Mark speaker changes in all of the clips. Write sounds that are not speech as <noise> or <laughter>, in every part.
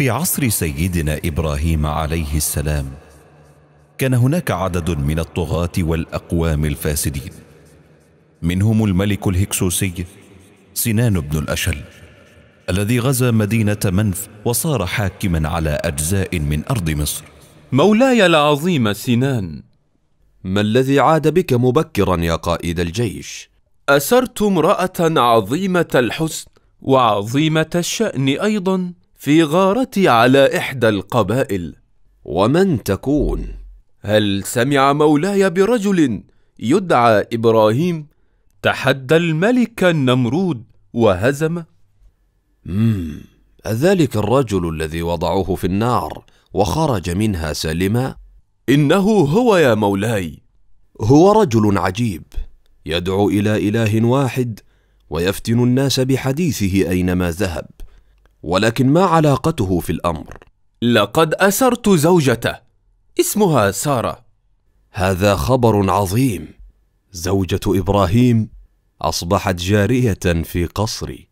Speaker 1: في عصر سيدنا ابراهيم عليه السلام كان هناك عدد من الطغاه والاقوام الفاسدين منهم الملك الهكسوسي سنان بن الاشل الذي غزا مدينه منف وصار حاكما على اجزاء من ارض مصر مولاي العظيم سنان
Speaker 2: ما الذي عاد بك مبكرا يا قائد الجيش
Speaker 1: اسرت
Speaker 3: امراه عظيمه الحسن وعظيمه الشان ايضا في غارتي على إحدى القبائل ومن تكون هل سمع مولاي برجل يدعى إبراهيم تحدى
Speaker 2: الملك النمرود وهزم مم. أذلك الرجل الذي وضعوه في النار وخرج منها سالما إنه هو يا مولاي هو رجل عجيب يدعو إلى إله واحد ويفتن الناس بحديثه أينما ذهب ولكن ما علاقته في الامر لقد اسرت زوجته اسمها ساره هذا خبر عظيم زوجه ابراهيم اصبحت جاريه في قصري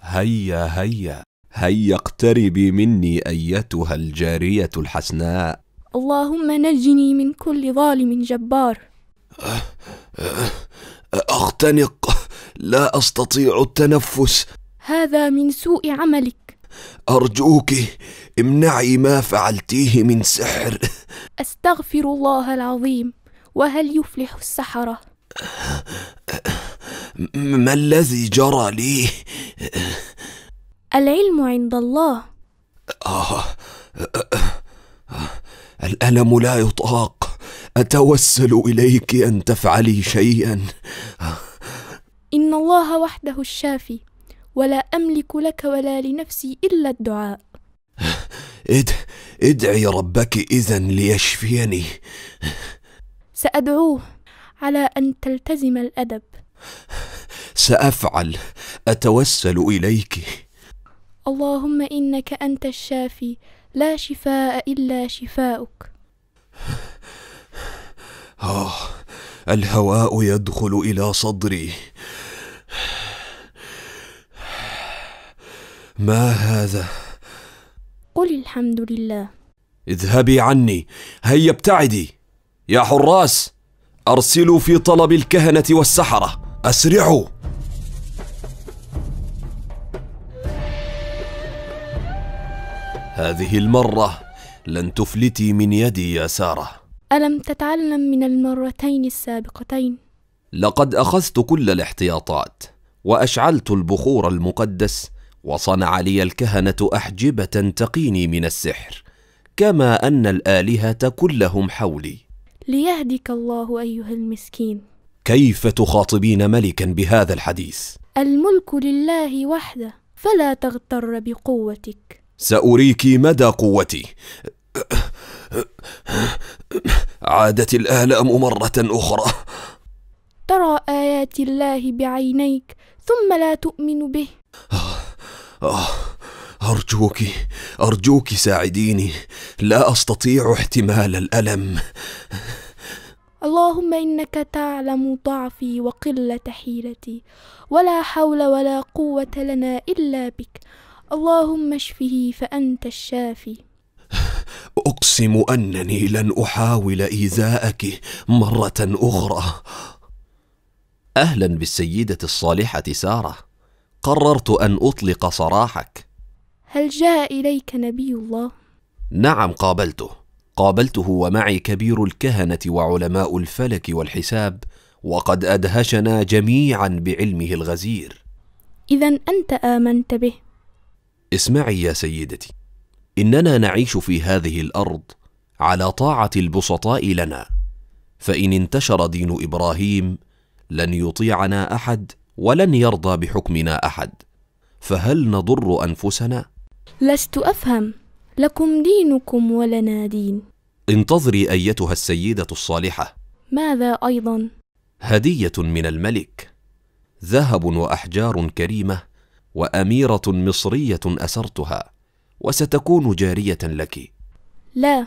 Speaker 2: هيا هيا هيا اقتربي مني ايتها الجاريه الحسناء
Speaker 4: اللهم نجني من كل ظالم جبار أه، أه،
Speaker 2: أه، اختنق لا استطيع التنفس
Speaker 4: هذا من سوء عملك
Speaker 2: أرجوك امنعي ما فعلتيه من سحر
Speaker 4: أستغفر الله العظيم وهل يفلح السحرة؟
Speaker 2: ما الذي جرى لي؟
Speaker 4: العلم عند الله
Speaker 2: آه. الألم لا يطاق أتوسل إليك أن تفعلي شيئا
Speaker 4: إن الله وحده الشافي ولا أملك لك ولا لنفسي إلا الدعاء <laughs>
Speaker 2: إد... ادعي ربك إذا ليشفيني <laughs>
Speaker 4: سأدعوه على أن تلتزم الأدب <laughs>
Speaker 2: سأفعل أتوسل إليك
Speaker 4: اللهم إنك أنت الشافي لا شفاء إلا شفاؤك
Speaker 2: آه الهواء يدخل إلى صدري ما هذا
Speaker 4: قل الحمد لله
Speaker 2: اذهبي عني هيا ابتعدي يا حراس ارسلوا في طلب الكهنه والسحره اسرعوا هذه المره لن تفلتي من يدي يا ساره
Speaker 4: الم تتعلم من المرتين السابقتين
Speaker 2: لقد اخذت كل الاحتياطات واشعلت البخور المقدس وصنع لي الكهنة أحجبة تقيني من السحر كما أن الآلهة كلهم حولي
Speaker 4: ليهدك الله أيها المسكين
Speaker 2: كيف تخاطبين ملكا بهذا الحديث؟
Speaker 4: الملك لله وحده فلا تغتر بقوتك
Speaker 2: سأريك مدى قوتي عادت الآلام مرة أخرى
Speaker 4: ترى آيات الله بعينيك ثم لا تؤمن به آه،
Speaker 2: آه أرجوك أرجوك ساعديني لا أستطيع احتمال الألم
Speaker 4: اللهم إنك تعلم ضعفي وقلة حيلتي ولا حول ولا قوة لنا إلا بك اللهم اشفه فأنت الشافي
Speaker 2: أقسم أنني لن أحاول إيذاءك مرة أخرى أهلا بالسيدة الصالحة سارة قررت أن أطلق سراحك
Speaker 4: هل جاء إليك نبي الله؟
Speaker 2: نعم قابلته قابلته ومعي كبير الكهنة وعلماء الفلك والحساب وقد أدهشنا جميعا بعلمه الغزير
Speaker 4: إذا أنت آمنت به
Speaker 2: اسمعي يا سيدتي إننا نعيش في هذه الأرض على طاعة البسطاء لنا فإن انتشر دين إبراهيم لن يطيعنا أحد ولن يرضى بحكمنا احد فهل نضر انفسنا
Speaker 4: لست افهم لكم دينكم ولنا دين
Speaker 2: انتظري ايتها السيده الصالحه
Speaker 4: ماذا ايضا
Speaker 2: هديه من الملك ذهب واحجار كريمه واميره مصريه اسرتها وستكون جاريه لك
Speaker 4: لا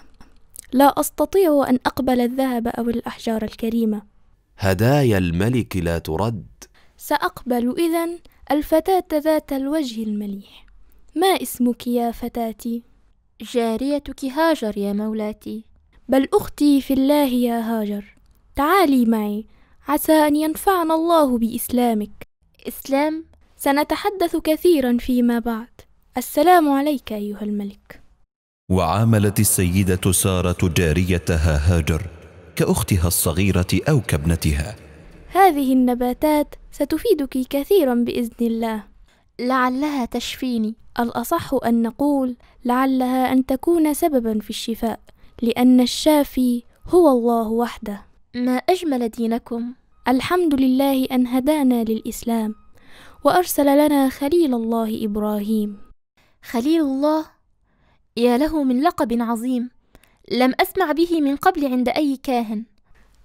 Speaker 4: لا استطيع ان اقبل الذهب او الاحجار الكريمه
Speaker 2: هدايا الملك لا ترد
Speaker 4: سأقبل إذا الفتاة ذات الوجه المليح ما اسمك يا فتاتي؟ جاريتك هاجر يا مولاتي بل أختي في الله يا هاجر تعالي معي عسى أن ينفعنا الله بإسلامك إسلام؟ سنتحدث كثيرا فيما بعد السلام عليك أيها الملك
Speaker 1: وعاملت السيدة سارة جاريتها هاجر كأختها الصغيرة أو كابنتها
Speaker 4: هذه النباتات ستفيدك كثيرا باذن الله لعلها تشفيني الاصح ان نقول لعلها ان تكون سببا في الشفاء لان الشافي هو الله وحده ما اجمل دينكم الحمد لله ان هدانا للاسلام وارسل لنا خليل الله ابراهيم خليل الله يا له من لقب عظيم لم اسمع به من قبل عند اي كاهن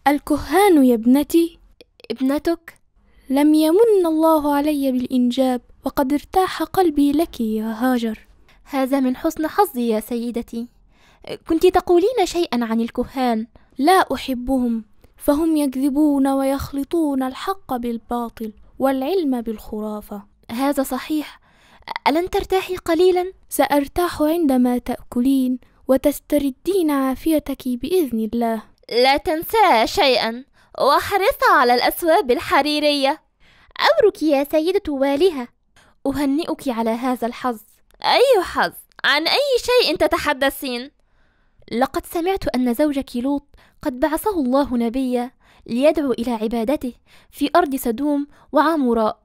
Speaker 4: الكهان يا ابنتي ابنتك لم يمن الله علي بالإنجاب وقد ارتاح قلبي لك يا هاجر هذا من حسن حظي يا سيدتي كنت تقولين شيئا عن الكهان لا أحبهم فهم يكذبون ويخلطون الحق بالباطل والعلم بالخرافة هذا صحيح ألن ترتاحي قليلا؟ سأرتاح عندما تأكلين وتستردين عافيتك بإذن الله لا تنسى شيئا واحرص على الأثواب الحريرية أمرك يا سيدة والها أهنئك على هذا الحظ أي حظ؟ عن أي شيء تتحدثين؟ لقد سمعت أن زوجك لوط قد بعثه الله نبيا ليدعو إلى عبادته في أرض سدوم وعاموراء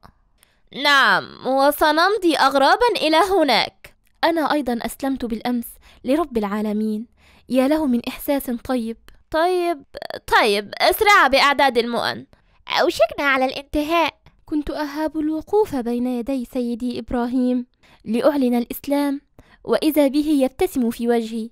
Speaker 4: نعم وسنمضي أغرابا إلى هناك أنا أيضا أسلمت بالأمس لرب العالمين يا له من إحساس طيب طيب طيب اسرع بإعداد المؤن أوشكنا على الانتهاء كنت أهاب الوقوف بين يدي سيدي إبراهيم لأعلن الإسلام وإذا به يبتسم في وجهي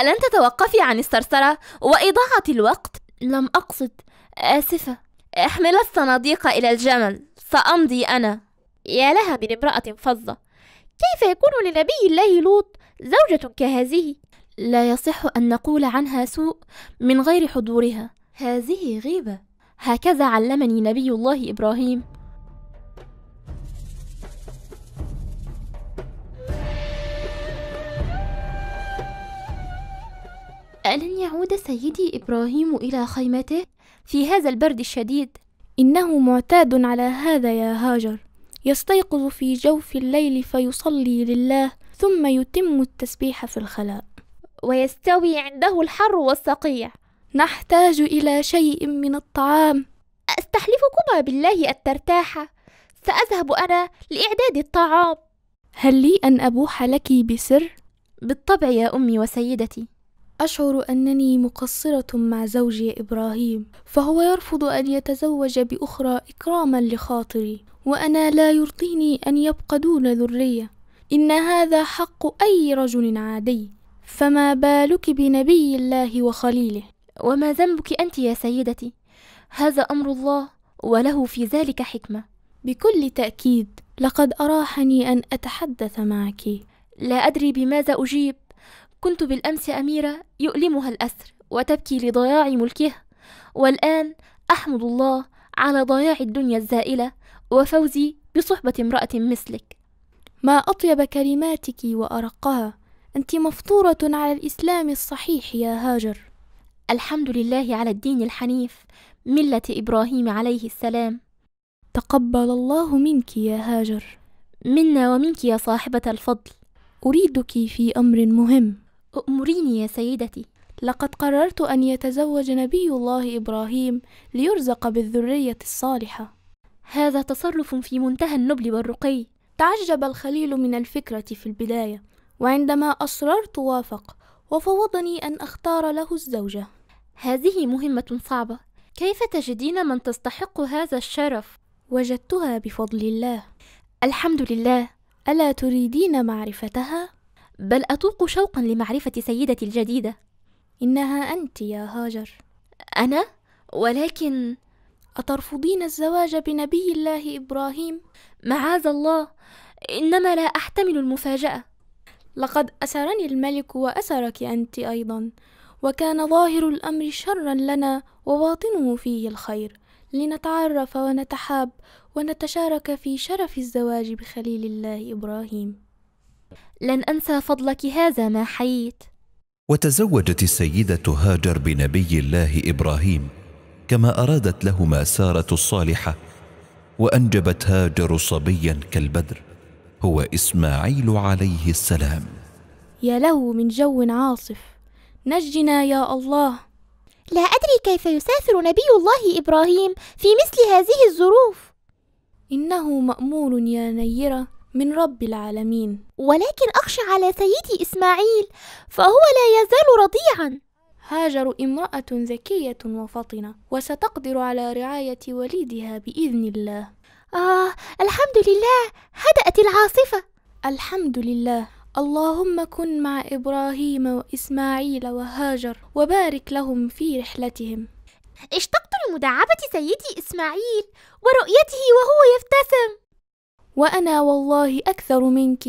Speaker 4: ألن تتوقفي عن الثرثرة وإضاعة الوقت؟ لم أقصد آسفة احمل الصناديق إلى الجمل سأمضي أنا يا لها من امرأة فظة كيف يكون لنبي الله لوط زوجة كهذه لا يصح أن نقول عنها سوء من غير حضورها هذه غيبة هكذا علمني نبي الله إبراهيم ألن يعود سيدي إبراهيم إلى خيمته في هذا البرد الشديد؟ إنه معتاد على هذا يا هاجر يستيقظ في جوف الليل فيصلي لله ثم يتم التسبيح في الخلاء ويستوي عنده الحر والصقيع نحتاج إلى شيء من الطعام أستحلفكما بالله أن ترتاحا سأذهب أنا لإعداد الطعام هل لي أن أبوح لك بسر؟ بالطبع يا أمي وسيدتي أشعر أنني مقصرة مع زوجي إبراهيم فهو يرفض أن يتزوج بأخرى إكراما لخاطري وأنا لا يرضيني أن يبقى دون ذرية إن هذا حق أي رجل عادي فما بالك بنبي الله وخليله وما ذنبك انت يا سيدتي هذا امر الله وله في ذلك حكمه بكل تاكيد لقد اراحني ان اتحدث معك لا ادري بماذا اجيب كنت بالامس اميره يؤلمها الاسر وتبكي لضياع ملكها والان احمد الله على ضياع الدنيا الزائله وفوزي بصحبه امراه مثلك ما اطيب كلماتك وارقها أنت مفطورة على الإسلام الصحيح يا هاجر الحمد لله على الدين الحنيف ملة إبراهيم عليه السلام تقبل الله منك يا هاجر منا ومنك يا صاحبة الفضل أريدك في أمر مهم أؤمريني يا سيدتي لقد قررت أن يتزوج نبي الله إبراهيم ليرزق بالذرية الصالحة هذا تصرف في منتهى النبل والرقي تعجب الخليل من الفكرة في البداية وعندما أصررت وافق وفوضني أن أختار له الزوجة هذه مهمة صعبة كيف تجدين من تستحق هذا الشرف؟ وجدتها بفضل الله الحمد لله ألا تريدين معرفتها؟ بل أتوق شوقا لمعرفة سيدتي الجديدة إنها أنت يا هاجر أنا؟ ولكن أترفضين الزواج بنبي الله إبراهيم؟ معاذ الله إنما لا أحتمل المفاجأة لقد أسرني الملك وأسرك أنت أيضا وكان ظاهر الأمر شرا لنا وباطنه فيه الخير لنتعرف ونتحاب ونتشارك في شرف الزواج بخليل الله إبراهيم لن أنسى فضلك هذا ما حييت
Speaker 1: وتزوجت السيدة هاجر بنبي الله إبراهيم كما أرادت لهما سارة الصالحة وأنجبت هاجر صبيا كالبدر هو إسماعيل عليه السلام
Speaker 4: يا له من جو عاصف نجنا يا الله لا أدري كيف يسافر نبي الله إبراهيم في مثل هذه الظروف إنه مأمور يا نيرة من رب العالمين ولكن أخشى على سيدي إسماعيل فهو لا يزال رضيعا هاجر امرأة ذكية وفطنة وستقدر على رعاية وليدها بإذن الله آه الحمد لله هدأت العاصفة الحمد لله اللهم كن مع إبراهيم وإسماعيل وهاجر وبارك لهم في رحلتهم اشتقت لمداعبة سيدي إسماعيل ورؤيته وهو يبتسم وأنا والله أكثر منك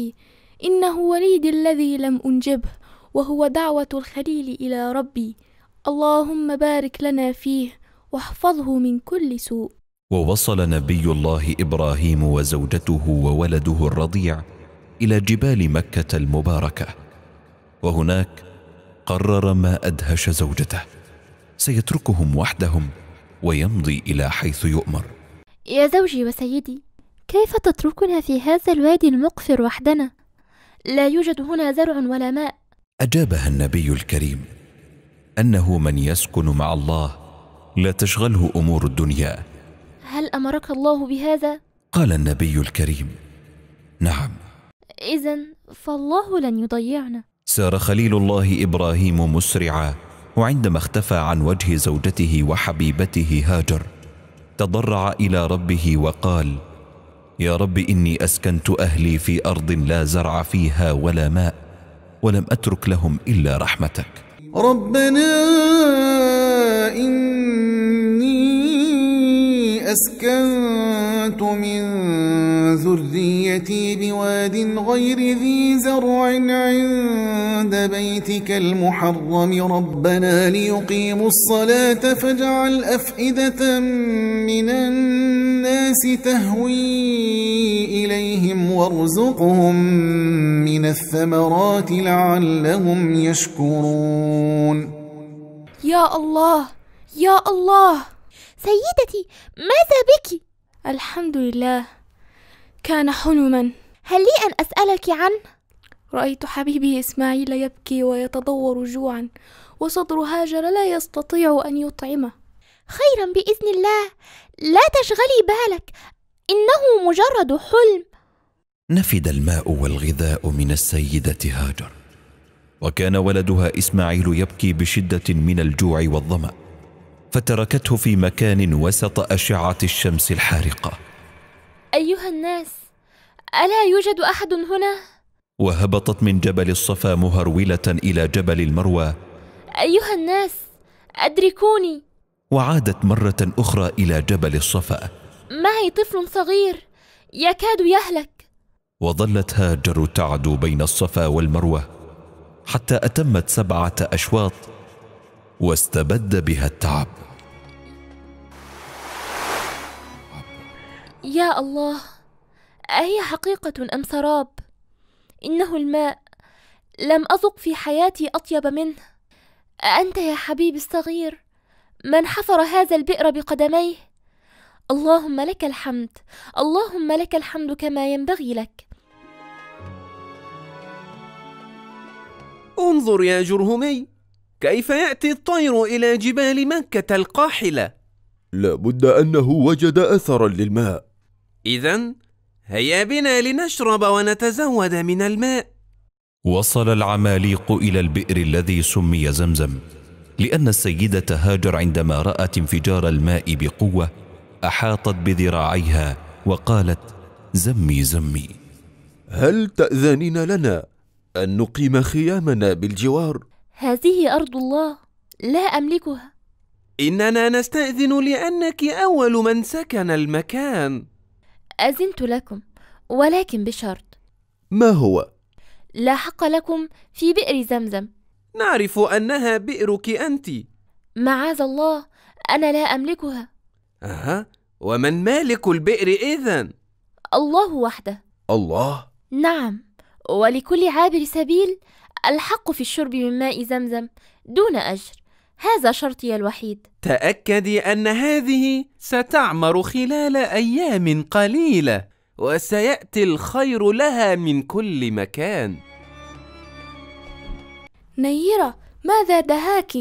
Speaker 4: إنه وليدي الذي لم أنجبه وهو دعوة الخليل إلى ربي اللهم بارك لنا فيه واحفظه من كل سوء
Speaker 1: ووصل نبي الله إبراهيم وزوجته وولده الرضيع إلى جبال مكة المباركة وهناك قرر ما أدهش زوجته سيتركهم وحدهم ويمضي إلى حيث يؤمر
Speaker 4: يا زوجي وسيدي كيف تتركنا في هذا الوادي المقفر وحدنا لا يوجد هنا زرع ولا ماء
Speaker 1: اجابها النبي الكريم انه من يسكن مع الله لا تشغله امور الدنيا
Speaker 4: أمرك الله بهذا؟
Speaker 1: قال النبي الكريم نعم
Speaker 4: إذا فالله لن يضيعنا
Speaker 1: سار خليل الله إبراهيم مسرعا وعندما اختفى عن وجه زوجته وحبيبته هاجر تضرع إلى ربه وقال يا رب إني أسكنت أهلي في أرض لا زرع فيها ولا ماء ولم أترك لهم إلا رحمتك
Speaker 5: ربنا أسكنت من ذريتي بواد غير ذي زرع عند بيتك المحرم ربنا ليقيموا الصلاة فاجعل أفئدة من الناس تهوي إليهم وارزقهم من الثمرات لعلهم يشكرون
Speaker 4: يا الله يا الله سيدتي ماذا بك الحمد لله كان حلما هل لي ان اسالك عنه رايت حبيبي اسماعيل يبكي ويتضور جوعا وصدر هاجر لا يستطيع ان يطعمه خيرا باذن الله لا تشغلي بالك انه مجرد حلم
Speaker 1: نفد الماء والغذاء من السيده هاجر وكان ولدها اسماعيل يبكي بشده من الجوع والظما فتركته في مكان وسط أشعة الشمس الحارقة
Speaker 4: أيها الناس ألا يوجد أحد هنا؟
Speaker 1: وهبطت من جبل الصفا مهرولة إلى جبل المروى
Speaker 4: أيها الناس أدركوني
Speaker 1: وعادت مرة أخرى إلى جبل الصفا
Speaker 4: معي طفل صغير يكاد يهلك
Speaker 1: وظلت هاجر تعدو بين الصفا والمروة حتى أتمت سبعة أشواط واستبد بها التعب
Speaker 4: يا الله اهي حقيقه ام سراب انه الماء لم اذق في حياتي اطيب منه انت يا حبيبي الصغير من حفر هذا البئر بقدميه اللهم لك الحمد اللهم لك الحمد كما ينبغي لك
Speaker 3: انظر يا جرهمي كيف يأتي الطير إلى جبال مكة القاحلة؟ لابد أنه وجد أثرا للماء إذا هيا بنا لنشرب ونتزود من الماء
Speaker 1: وصل العماليق إلى البئر الذي سمي زمزم لأن السيدة هاجر عندما رأت انفجار الماء بقوة أحاطت بذراعيها وقالت زمي زمي هل تأذنين لنا أن
Speaker 3: نقيم خيامنا بالجوار؟
Speaker 4: هذه أرض الله لا أملكها
Speaker 3: إننا نستأذن لأنك أول من سكن المكان
Speaker 4: أذنت لكم ولكن بشرط ما هو؟ لا حق لكم في بئر زمزم
Speaker 3: نعرف أنها بئرك أنت
Speaker 4: معاذ الله أنا لا أملكها
Speaker 3: أها ومن مالك البئر إذا؟
Speaker 4: الله وحده الله نعم ولكل عابر سبيل الحق في الشرب من ماء زمزم دون أجر هذا شرطي الوحيد
Speaker 3: تأكدي أن هذه ستعمر خلال أيام قليلة وسيأتي الخير لها من كل مكان
Speaker 4: نيرة ماذا دهاكِ؟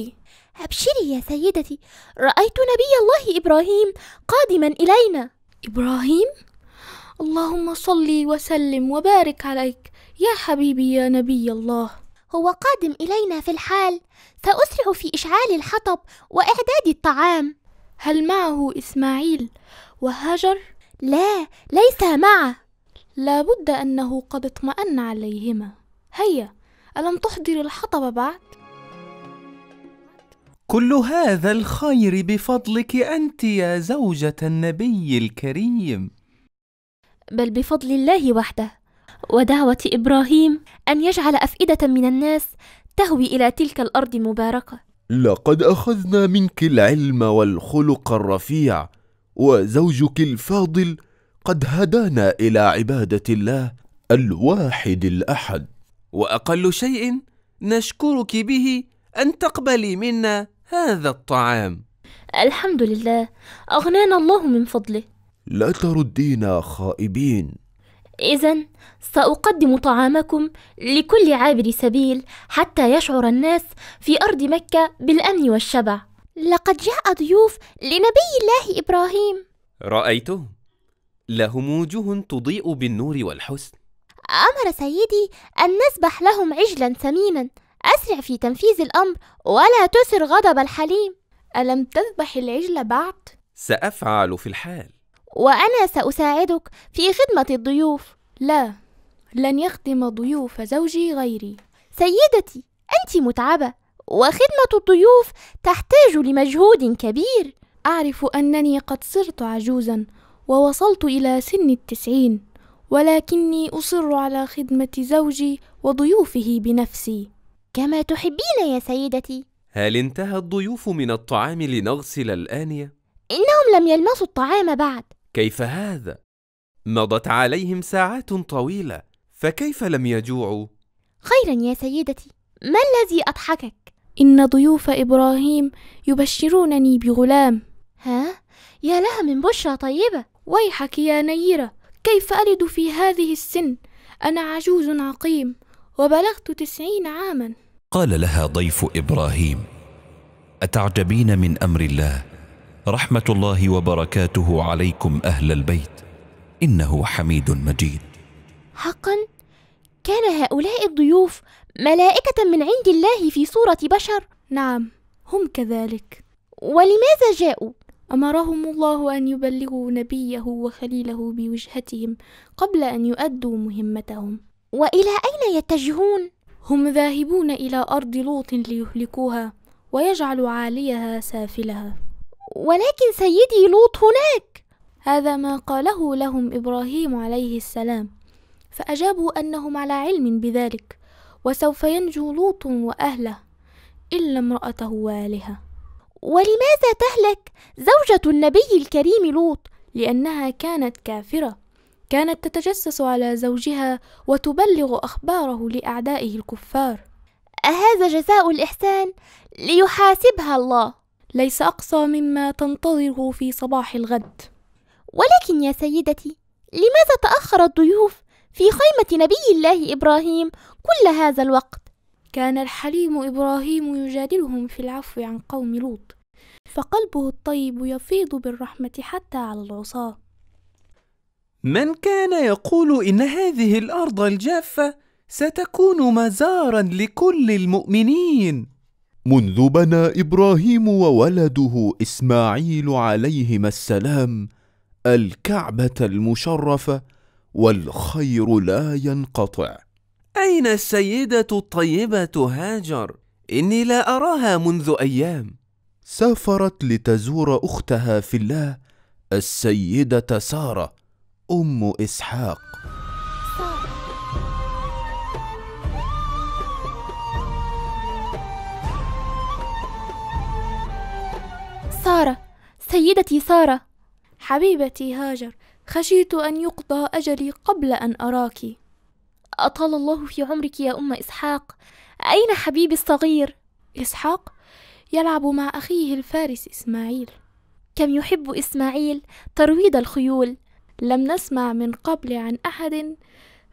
Speaker 4: أبشري يا سيدتي رأيت نبي الله إبراهيم قادما إلينا إبراهيم؟ اللهم صل وسلم وبارك عليك يا حبيبي يا نبي الله هو قادم إلينا في الحال سأسرع في إشعال الحطب وإعداد الطعام هل معه إسماعيل وهاجر؟ لا ليس معه لابد أنه قد اطمأن عليهما هيا ألم تحضر الحطب بعد؟
Speaker 3: كل هذا الخير بفضلك أنت يا زوجة النبي الكريم
Speaker 4: بل بفضل الله وحده ودعوة إبراهيم أن يجعل أفئدة من الناس تهوي إلى تلك الأرض المباركة
Speaker 3: لقد أخذنا منك العلم والخلق الرفيع وزوجك الفاضل قد هدانا إلى عبادة الله الواحد الأحد وأقل شيء نشكرك به أن تقبلي منا هذا الطعام
Speaker 4: الحمد لله أغنانا الله من فضله
Speaker 3: لا تردينا خائبين
Speaker 4: إذا سأقدم طعامكم لكل عابر سبيل حتى يشعر الناس في أرض مكة بالأمن والشبع. لقد جاء ضيوف لنبي الله إبراهيم.
Speaker 3: رأيتهم، لهم وجوه تضيء بالنور والحسن.
Speaker 4: أمر سيدي أن نسبح لهم عجلا ثمينا، أسرع في تنفيذ الأمر ولا تسر غضب الحليم. ألم تذبح العجل بعد؟
Speaker 3: سأفعل في الحال.
Speaker 4: وانا ساساعدك في خدمه الضيوف لا لن يخدم ضيوف زوجي غيري سيدتي انت متعبه وخدمه الضيوف تحتاج لمجهود كبير اعرف انني قد صرت عجوزا ووصلت الى سن التسعين ولكني اصر على خدمه زوجي وضيوفه بنفسي كما تحبين يا سيدتي
Speaker 3: هل انتهى الضيوف من الطعام لنغسل الانيه
Speaker 4: انهم لم يلمسوا الطعام بعد
Speaker 3: كيف هذا مضت عليهم ساعات طويله فكيف لم يجوعوا
Speaker 4: خيرا يا سيدتي ما الذي اضحكك ان ضيوف ابراهيم يبشرونني بغلام ها يا لها من بشرى طيبه ويحك يا نيره كيف الد في هذه السن انا عجوز عقيم وبلغت تسعين عاما
Speaker 1: قال لها ضيف ابراهيم اتعجبين من امر الله رحمه الله وبركاته عليكم اهل البيت انه حميد مجيد
Speaker 4: حقا كان هؤلاء الضيوف ملائكه من عند الله في صوره بشر نعم هم كذلك ولماذا جاءوا امرهم الله ان يبلغوا نبيه وخليله بوجهتهم قبل ان يؤدوا مهمتهم والى اين يتجهون هم ذاهبون الى ارض لوط ليهلكوها ويجعل عاليها سافلها ولكن سيدي لوط هناك هذا ما قاله لهم ابراهيم عليه السلام فاجابوا انهم على علم بذلك وسوف ينجو لوط واهله الا امراته والهه ولماذا تهلك زوجه النبي الكريم لوط لانها كانت كافره كانت تتجسس على زوجها وتبلغ اخباره لاعدائه الكفار اهذا جزاء الاحسان ليحاسبها الله ليس أقصى مما تنتظره في صباح الغد ولكن يا سيدتي لماذا تأخر الضيوف في خيمة نبي الله إبراهيم كل هذا الوقت؟ كان الحليم إبراهيم يجادلهم في العفو عن قوم لوط فقلبه الطيب يفيض بالرحمة حتى على العصاة
Speaker 3: من كان يقول إن هذه الأرض الجافة ستكون مزارا لكل المؤمنين منذ بنى ابراهيم وولده اسماعيل عليهما السلام الكعبه المشرفه والخير لا ينقطع اين السيده الطيبه هاجر اني لا اراها منذ ايام سافرت لتزور اختها في الله السيده ساره ام اسحاق
Speaker 4: سارة سيدتي سارة حبيبتي هاجر خشيت أن يقضى أجلي قبل أن أراك أطال الله في عمرك يا أم إسحاق أين حبيبي الصغير؟ إسحاق يلعب مع أخيه الفارس إسماعيل كم يحب إسماعيل ترويض الخيول لم نسمع من قبل عن أحد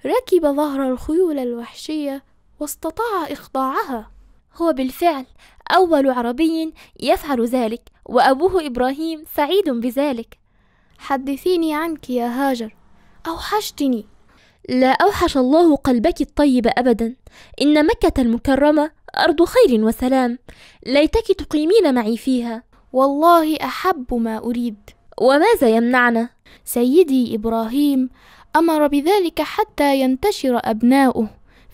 Speaker 4: ركب ظهر الخيول الوحشية واستطاع إخضاعها هو بالفعل أول عربي يفعل ذلك وأبوه إبراهيم سعيد بذلك حدثيني عنك يا هاجر أوحشتني لا أوحش الله قلبك الطيب أبدا إن مكة المكرمة أرض خير وسلام ليتك تقيمين معي فيها والله أحب ما أريد وماذا يمنعنا؟ سيدي إبراهيم أمر بذلك حتى ينتشر أبناؤه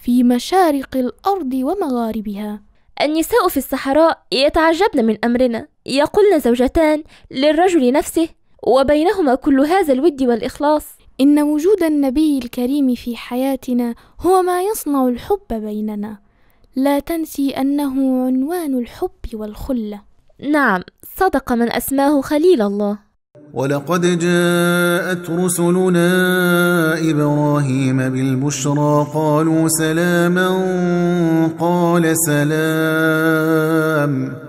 Speaker 4: في مشارق الأرض ومغاربها النساء في الصحراء يتعجبن من أمرنا يقولن زوجتان للرجل نفسه وبينهما كل هذا الود والإخلاص إن وجود النبي الكريم في حياتنا هو ما يصنع الحب بيننا لا تنسي أنه عنوان الحب والخلة نعم صدق من أسماه خليل الله
Speaker 5: ولقد جاءت رسلنا إبراهيم بالبشرى قالوا سلاما قال سلام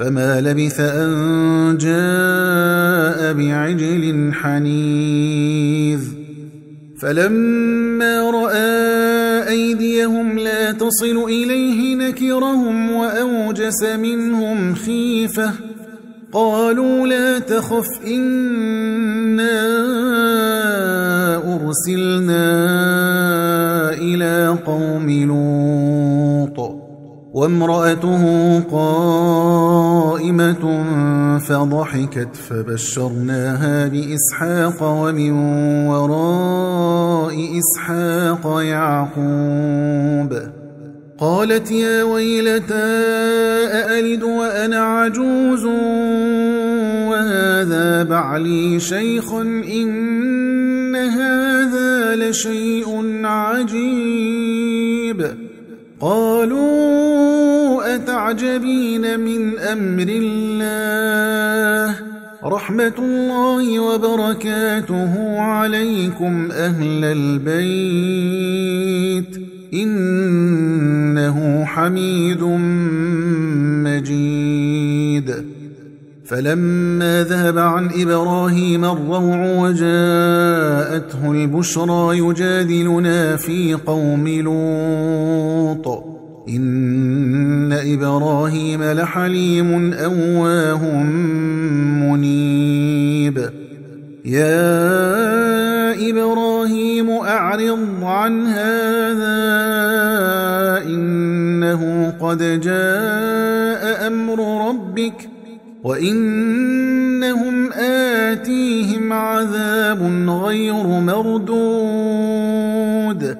Speaker 5: فما لبث أن جاء بعجل حنيذ فلما رأى أيديهم لا تصل إليه نكرهم وأوجس منهم خيفة قالوا لا تخف إنا أرسلنا إلى قوم لوط وامرأته قائمة فضحكت فبشرناها بإسحاق ومن وراء إسحاق يعقوب قالت يا ويلتى أألد وأنا عجوز وهذا بعلي شيخ إن هذا لشيء عجيب قالوا أتعجبين من أمر الله رحمة الله وبركاته عليكم أهل البيت إنه حميد مجيد فلما ذهب عن إبراهيم الروع وجاءته البشرى يجادلنا في قوم لوط إن إبراهيم لحليم أواه منيب يا إبراهيم أعرض عن هذا إنه قد جاء أمر ربك ۖ وإنهم آتيهم عذاب غير مردود